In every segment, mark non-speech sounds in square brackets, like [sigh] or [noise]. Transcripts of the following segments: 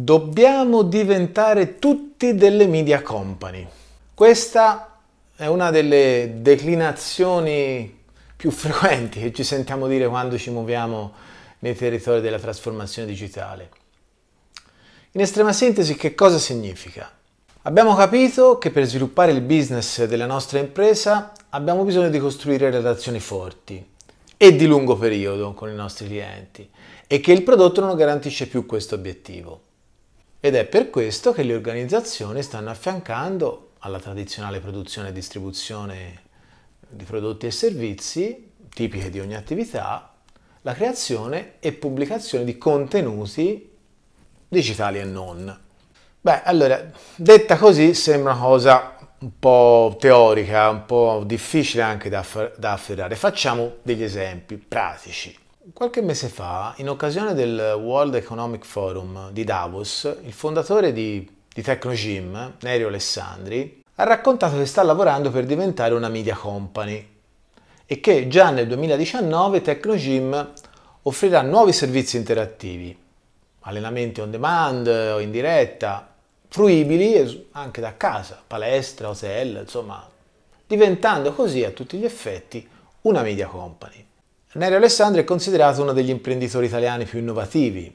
Dobbiamo diventare tutti delle media company. Questa è una delle declinazioni più frequenti che ci sentiamo dire quando ci muoviamo nei territori della trasformazione digitale. In estrema sintesi, che cosa significa? Abbiamo capito che per sviluppare il business della nostra impresa abbiamo bisogno di costruire relazioni forti e di lungo periodo con i nostri clienti e che il prodotto non garantisce più questo obiettivo. Ed è per questo che le organizzazioni stanno affiancando alla tradizionale produzione e distribuzione di prodotti e servizi, tipiche di ogni attività, la creazione e pubblicazione di contenuti digitali e non. Beh, allora, detta così sembra una cosa un po' teorica, un po' difficile anche da, da afferrare. Facciamo degli esempi pratici. Qualche mese fa, in occasione del World Economic Forum di Davos, il fondatore di, di Tecnogym, Nerio Alessandri, ha raccontato che sta lavorando per diventare una media company e che già nel 2019 Tecnogym offrirà nuovi servizi interattivi, allenamenti on demand o in diretta, fruibili anche da casa, palestra, hotel, insomma, diventando così a tutti gli effetti una media company. Nerio Alessandri è considerato uno degli imprenditori italiani più innovativi.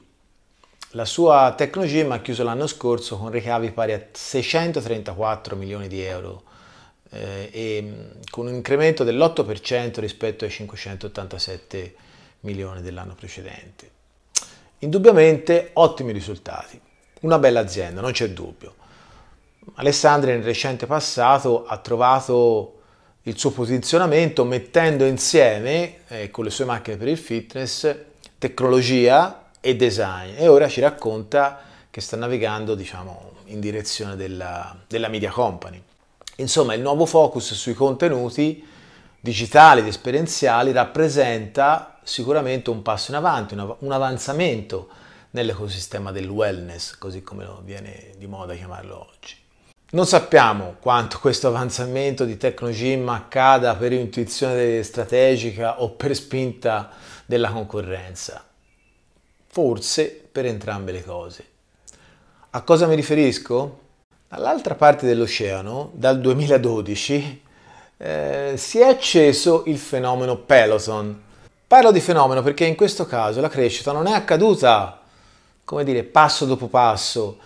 La sua Tecnogym ha chiuso l'anno scorso con ricavi pari a 634 milioni di euro eh, e mm, con un incremento dell'8% rispetto ai 587 milioni dell'anno precedente. Indubbiamente ottimi risultati, una bella azienda, non c'è dubbio. Alessandri nel recente passato ha trovato il suo posizionamento mettendo insieme eh, con le sue macchine per il fitness tecnologia e design e ora ci racconta che sta navigando diciamo in direzione della, della media company. Insomma il nuovo focus sui contenuti digitali ed esperienziali rappresenta sicuramente un passo in avanti, un, av- un avanzamento nell'ecosistema del wellness, così come viene di moda chiamarlo oggi. Non sappiamo quanto questo avanzamento di Tecnogym accada per intuizione strategica o per spinta della concorrenza. Forse per entrambe le cose. A cosa mi riferisco? Dall'altra parte dell'oceano, dal 2012, eh, si è acceso il fenomeno Peloton. Parlo di fenomeno perché in questo caso la crescita non è accaduta, come dire, passo dopo passo,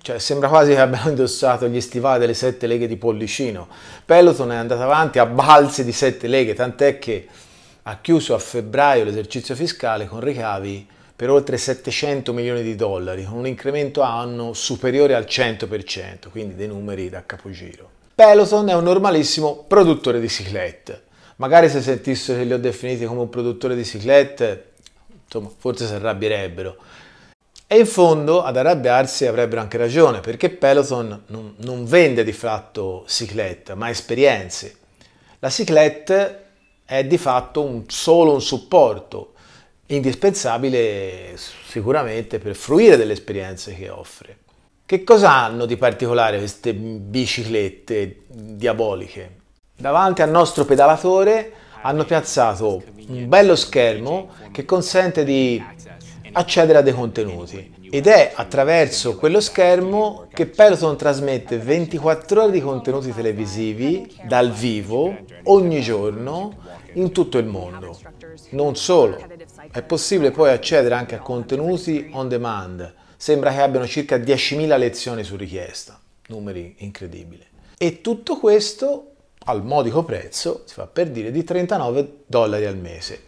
cioè, sembra quasi che abbiano indossato gli stivali delle sette leghe di pollicino. Peloton è andato avanti a balzi di sette leghe, tant'è che ha chiuso a febbraio l'esercizio fiscale con ricavi per oltre 700 milioni di dollari, con un incremento anno superiore al 100%, quindi dei numeri da capogiro. Peloton è un normalissimo produttore di ciclette. Magari se sentissero che li ho definiti come un produttore di ciclette, insomma, forse si arrabbierebbero. E in fondo ad arrabbiarsi avrebbero anche ragione, perché Peloton non, non vende di fatto ciclette, ma esperienze. La ciclette è di fatto un, solo un supporto, indispensabile sicuramente per fruire delle esperienze che offre. Che cosa hanno di particolare queste biciclette diaboliche? Davanti al nostro pedalatore hanno piazzato un bello schermo che consente di accedere a dei contenuti ed è attraverso quello schermo che Peloton trasmette 24 ore di contenuti televisivi dal vivo ogni giorno in tutto il mondo. Non solo, è possibile poi accedere anche a contenuti on demand, sembra che abbiano circa 10.000 lezioni su richiesta, numeri incredibili. E tutto questo al modico prezzo, si fa per dire, di 39 dollari al mese.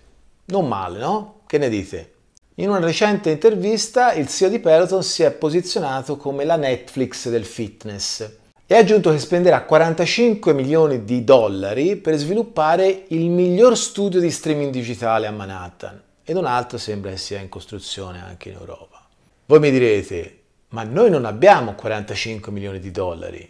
Non male, no? Che ne dite? In una recente intervista il CEO di Peloton si è posizionato come la Netflix del fitness e ha aggiunto che spenderà 45 milioni di dollari per sviluppare il miglior studio di streaming digitale a Manhattan ed un altro sembra che sia in costruzione anche in Europa. Voi mi direte, ma noi non abbiamo 45 milioni di dollari.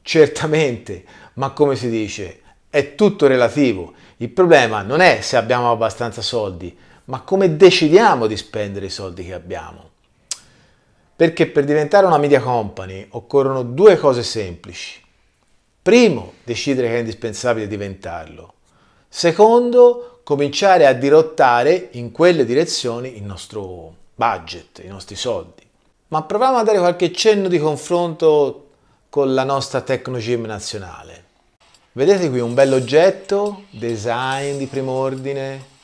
Certamente, ma come si dice, è tutto relativo. Il problema non è se abbiamo abbastanza soldi, ma come decidiamo di spendere i soldi che abbiamo. Perché per diventare una media company occorrono due cose semplici. Primo, decidere che è indispensabile diventarlo. Secondo, cominciare a dirottare in quelle direzioni il nostro budget, i nostri soldi. Ma proviamo a dare qualche cenno di confronto con la nostra Tecnogym nazionale. Vedete qui un bell'oggetto, design di primo ordine,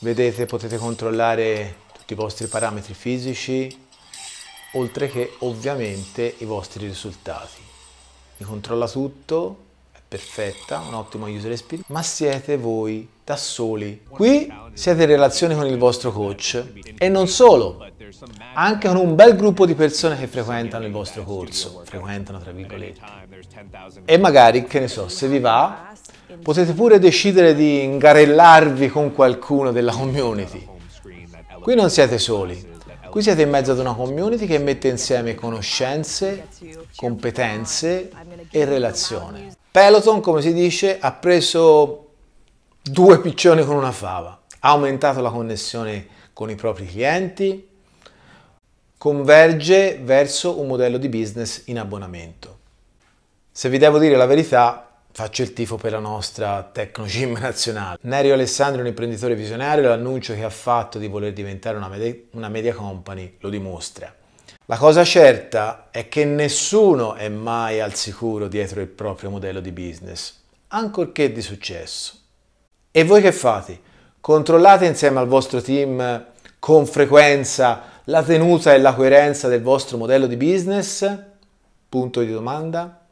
Vedete, potete controllare tutti i vostri parametri fisici, oltre che ovviamente i vostri risultati. Mi controlla tutto, è perfetta, un ottimo user experience, ma siete voi da soli. Qui siete in relazione con il vostro coach e non solo, anche con un bel gruppo di persone che frequentano il vostro corso, frequentano tra virgolette. E magari, che ne so, se vi va, Potete pure decidere di ingarellarvi con qualcuno della community. Qui non siete soli. Qui siete in mezzo ad una community che mette insieme conoscenze, competenze e relazione. Peloton, come si dice, ha preso due piccioni con una fava. Ha aumentato la connessione con i propri clienti, converge verso un modello di business in abbonamento. Se vi devo dire la verità, faccio il tifo per la nostra Tecnogym [laughs] nazionale. Nerio Alessandro è un imprenditore visionario, l'annuncio che ha fatto di voler diventare una media, una media company lo dimostra. La cosa certa è che nessuno è mai al sicuro dietro il proprio modello di business, ancorché di successo. E voi che fate? Controllate insieme al vostro team con frequenza la tenuta e la coerenza del vostro modello di business? Punto di domanda.